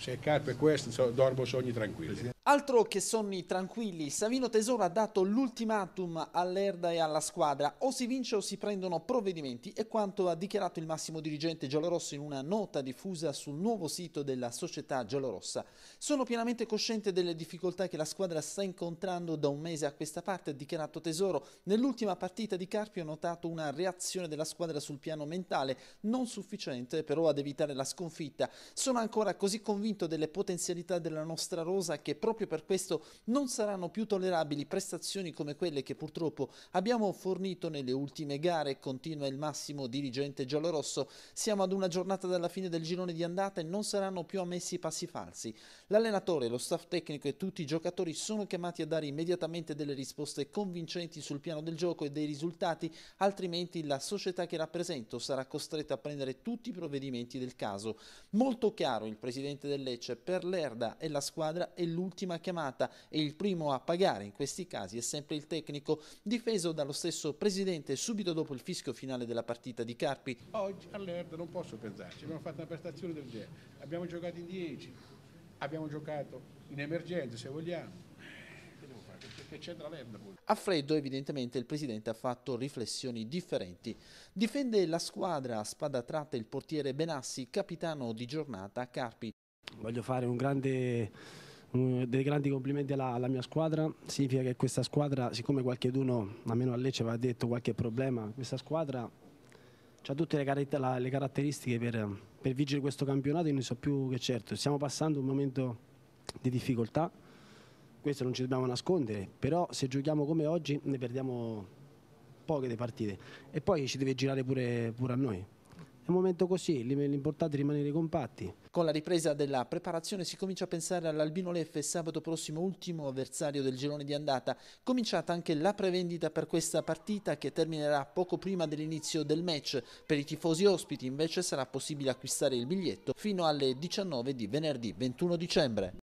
Se il carpe è questo, dormo sogni tranquilli. Altro che sonni tranquilli, Savino Tesoro ha dato l'ultimatum all'Erda e alla squadra, o si vince o si prendono provvedimenti, è quanto ha dichiarato il massimo dirigente giallorosso in una nota diffusa sul nuovo sito della società giallorossa. Sono pienamente cosciente delle difficoltà che la squadra sta incontrando da un mese a questa parte, ha dichiarato Tesoro. Nell'ultima partita di Carpi ho notato una reazione della squadra sul piano mentale, non sufficiente però ad evitare la sconfitta. Sono ancora così convinto delle potenzialità della nostra rosa che proprio per questo non saranno più tollerabili prestazioni come quelle che purtroppo abbiamo fornito nelle ultime gare, continua il massimo dirigente giallorosso. Siamo ad una giornata dalla fine del girone di andata e non saranno più ammessi passi falsi. L'allenatore, lo staff tecnico e tutti i giocatori sono chiamati a dare immediatamente delle risposte convincenti sul piano del gioco e dei risultati, altrimenti la società che rappresento sarà costretta a prendere tutti i provvedimenti del caso. Molto chiaro il presidente del Lecce, per l'Erda e la squadra è l'ultimo l'ultima chiamata e il primo a pagare in questi casi è sempre il tecnico, difeso dallo stesso presidente subito dopo il fischio finale della partita di Carpi. Oggi all'Erda non posso pensarci, abbiamo fatto una prestazione del genere, abbiamo giocato in 10, abbiamo giocato in emergenza se vogliamo. A freddo evidentemente il presidente ha fatto riflessioni differenti. Difende la squadra a spada tratta il portiere Benassi, capitano di giornata a Carpi. Voglio fare un grande dei grandi complimenti alla, alla, mia squadra, significa che questa squadra, siccome qualcheduno, almeno a lei ci aveva detto qualche problema, questa squadra ha tutte le, car la, le caratteristiche per, per, vincere questo campionato e ne so più che certo, stiamo passando un momento di difficoltà, questo non ci dobbiamo nascondere, però se giochiamo come oggi ne perdiamo poche le partite e poi ci deve girare pure, pure a noi un momento così, l'importante è rimanere compatti. Con la ripresa della preparazione si comincia a pensare all'Albino Leffe sabato prossimo ultimo avversario del girone di andata. Cominciata anche la prevendita per questa partita che terminerà poco prima dell'inizio del match. Per i tifosi ospiti invece sarà possibile acquistare il biglietto fino alle 19 di venerdì 21 dicembre.